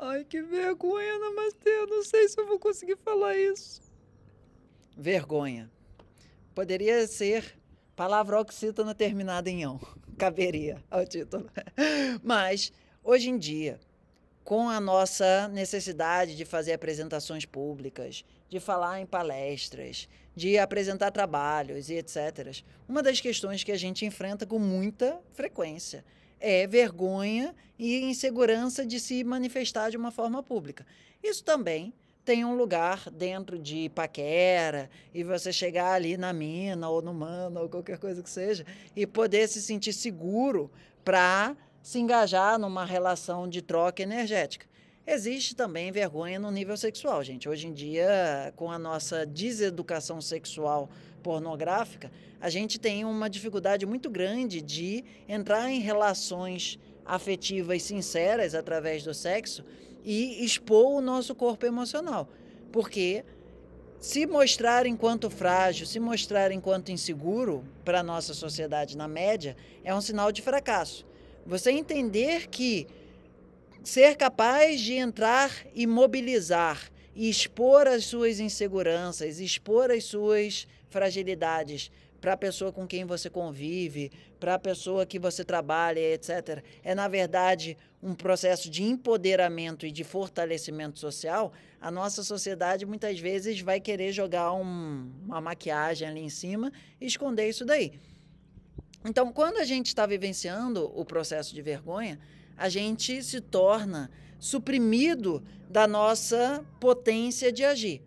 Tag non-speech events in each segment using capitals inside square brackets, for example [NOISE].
Ai, que vergonha, Namastê. Eu não sei se eu vou conseguir falar isso. Vergonha. Poderia ser palavra oxítona terminada em ão. [LAUGHS] Caberia ao título. Mas, hoje em dia, com a nossa necessidade de fazer apresentações públicas, de falar em palestras, de apresentar trabalhos e etc., uma das questões que a gente enfrenta com muita frequência é vergonha e insegurança de se manifestar de uma forma pública. Isso também tem um lugar dentro de paquera e você chegar ali na mina ou no mano ou qualquer coisa que seja e poder se sentir seguro para se engajar numa relação de troca energética. Existe também vergonha no nível sexual, gente. Hoje em dia, com a nossa deseducação sexual pornográfica, a gente tem uma dificuldade muito grande de entrar em relações afetivas sinceras através do sexo e expor o nosso corpo emocional. Porque se mostrar enquanto frágil, se mostrar enquanto inseguro para a nossa sociedade na média, é um sinal de fracasso. Você entender que ser capaz de entrar e mobilizar e expor as suas inseguranças, expor as suas fragilidades para a pessoa com quem você convive, para a pessoa que você trabalha, etc. É, na verdade, um processo de empoderamento e de fortalecimento social. A nossa sociedade muitas vezes vai querer jogar um, uma maquiagem ali em cima e esconder isso daí. Então, quando a gente está vivenciando o processo de vergonha, a gente se torna suprimido da nossa potência de agir.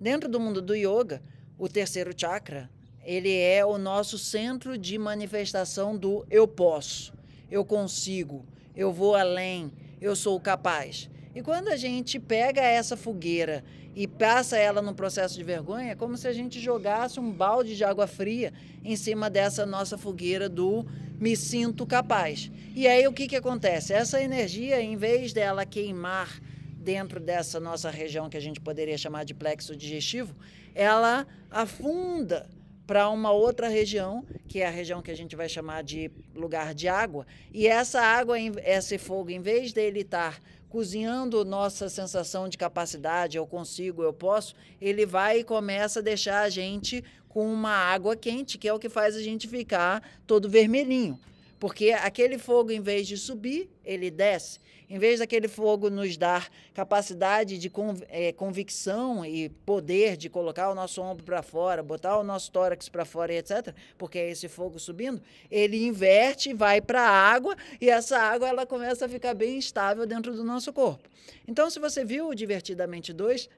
Dentro do mundo do yoga, o terceiro chakra, ele é o nosso centro de manifestação do eu posso, eu consigo, eu vou além, eu sou capaz. E quando a gente pega essa fogueira e passa ela num processo de vergonha, é como se a gente jogasse um balde de água fria em cima dessa nossa fogueira do me sinto capaz. E aí o que, que acontece? Essa energia, em vez dela queimar dentro dessa nossa região que a gente poderia chamar de plexo digestivo, ela afunda para uma outra região, que é a região que a gente vai chamar de lugar de água. E essa água, esse fogo, em vez dele estar cozinhando nossa sensação de capacidade, eu consigo, eu posso, ele vai e começa a deixar a gente com uma água quente, que é o que faz a gente ficar todo vermelhinho. Porque aquele fogo, em vez de subir, ele desce. Em vez daquele fogo nos dar capacidade de é, convicção e poder de colocar o nosso ombro para fora, botar o nosso tórax para fora e etc., porque é esse fogo subindo, ele inverte, vai para a água e essa água ela começa a ficar bem estável dentro do nosso corpo. Então, se você viu o Divertidamente 2,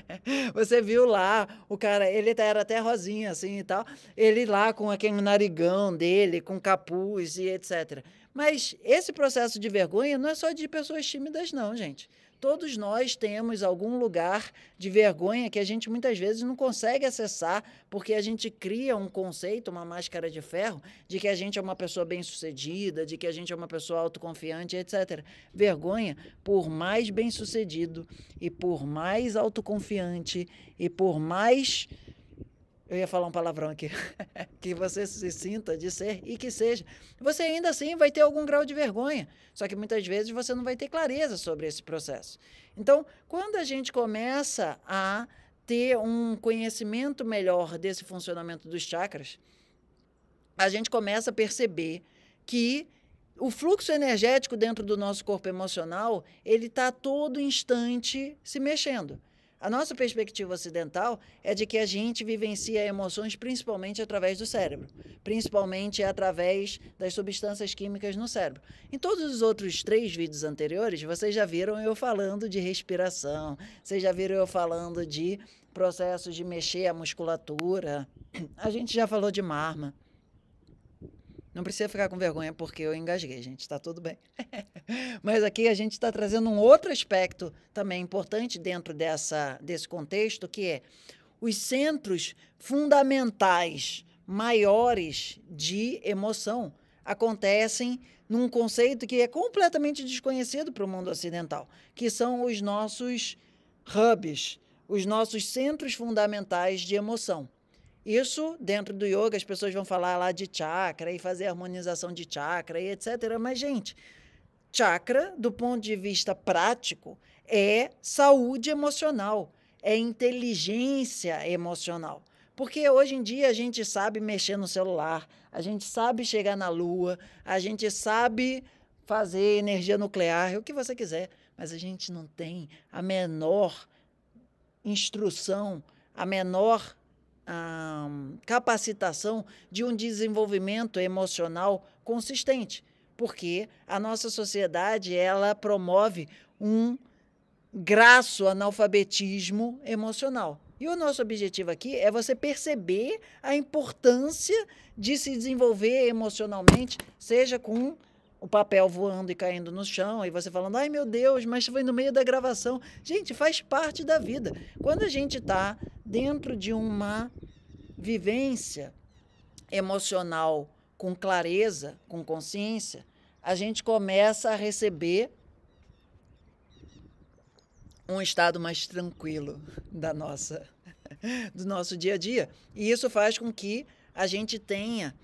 [LAUGHS] você viu lá o cara, ele tá, era até rosinha assim e tal, ele lá com aquele narigão dele, com capuz e etc. Mas esse processo de vergonha não é só de pessoas tímidas, não, gente. Todos nós temos algum lugar de vergonha que a gente muitas vezes não consegue acessar, porque a gente cria um conceito, uma máscara de ferro, de que a gente é uma pessoa bem-sucedida, de que a gente é uma pessoa autoconfiante, etc. Vergonha, por mais bem-sucedido e por mais autoconfiante e por mais eu ia falar um palavrão aqui, [LAUGHS] que você se sinta de ser e que seja. Você ainda assim vai ter algum grau de vergonha, só que muitas vezes você não vai ter clareza sobre esse processo. Então, quando a gente começa a ter um conhecimento melhor desse funcionamento dos chakras, a gente começa a perceber que o fluxo energético dentro do nosso corpo emocional, ele está todo instante se mexendo. A nossa perspectiva ocidental é de que a gente vivencia emoções principalmente através do cérebro, principalmente através das substâncias químicas no cérebro. Em todos os outros três vídeos anteriores, vocês já viram eu falando de respiração, vocês já viram eu falando de processos de mexer a musculatura, a gente já falou de marma. Não precisa ficar com vergonha porque eu engasguei, gente, está tudo bem. [LAUGHS] Mas aqui a gente está trazendo um outro aspecto também importante dentro dessa, desse contexto, que é os centros fundamentais maiores de emoção acontecem num conceito que é completamente desconhecido para o mundo ocidental, que são os nossos hubs, os nossos centros fundamentais de emoção. Isso dentro do yoga, as pessoas vão falar lá de chakra e fazer harmonização de chakra e etc. Mas, gente, chakra, do ponto de vista prático, é saúde emocional, é inteligência emocional. Porque hoje em dia a gente sabe mexer no celular, a gente sabe chegar na lua, a gente sabe fazer energia nuclear, o que você quiser, mas a gente não tem a menor instrução, a menor a capacitação de um desenvolvimento emocional consistente, porque a nossa sociedade ela promove um graço analfabetismo emocional. E o nosso objetivo aqui é você perceber a importância de se desenvolver emocionalmente, seja com o papel voando e caindo no chão, e você falando, ai meu Deus, mas foi no meio da gravação. Gente, faz parte da vida. Quando a gente está dentro de uma vivência emocional com clareza, com consciência, a gente começa a receber um estado mais tranquilo da nossa [LAUGHS] do nosso dia a dia, e isso faz com que a gente tenha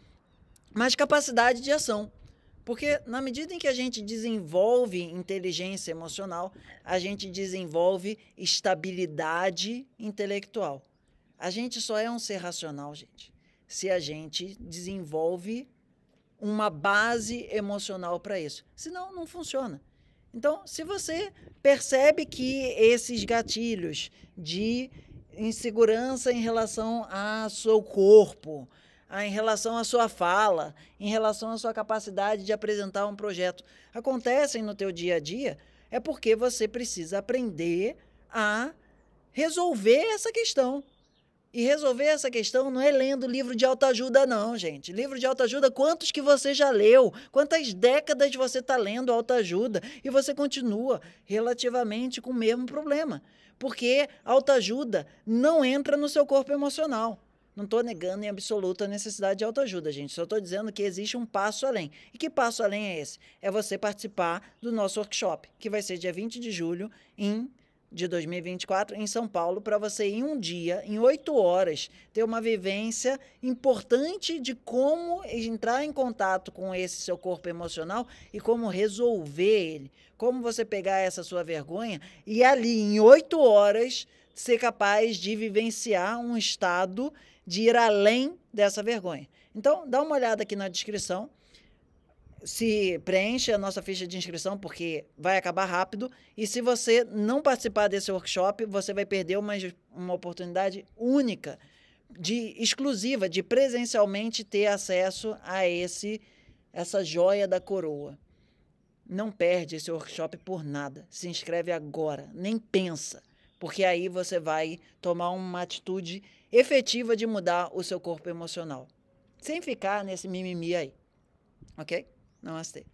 mais capacidade de ação. Porque na medida em que a gente desenvolve inteligência emocional, a gente desenvolve estabilidade intelectual. A gente só é um ser racional, gente, se a gente desenvolve uma base emocional para isso. Senão não funciona. Então, se você percebe que esses gatilhos de insegurança em relação ao seu corpo, ah, em relação à sua fala, em relação à sua capacidade de apresentar um projeto, acontecem no teu dia a dia, é porque você precisa aprender a resolver essa questão. E resolver essa questão não é lendo livro de autoajuda, não, gente. Livro de autoajuda, quantos que você já leu? Quantas décadas você está lendo autoajuda? E você continua relativamente com o mesmo problema. Porque autoajuda não entra no seu corpo emocional. Não estou negando em absoluto a necessidade de autoajuda, gente. Só estou dizendo que existe um passo além. E que passo além é esse? É você participar do nosso workshop, que vai ser dia 20 de julho em de 2024 em São Paulo para você em um dia, em oito horas, ter uma vivência importante de como entrar em contato com esse seu corpo emocional e como resolver ele, como você pegar essa sua vergonha e ali em oito horas ser capaz de vivenciar um estado de ir além dessa vergonha. Então, dá uma olhada aqui na descrição. Se preenche a nossa ficha de inscrição, porque vai acabar rápido. E se você não participar desse workshop, você vai perder uma, uma oportunidade única, de exclusiva, de presencialmente ter acesso a esse essa joia da coroa. Não perde esse workshop por nada. Se inscreve agora, nem pensa porque aí você vai tomar uma atitude efetiva de mudar o seu corpo emocional. Sem ficar nesse mimimi aí. Ok? Namastê.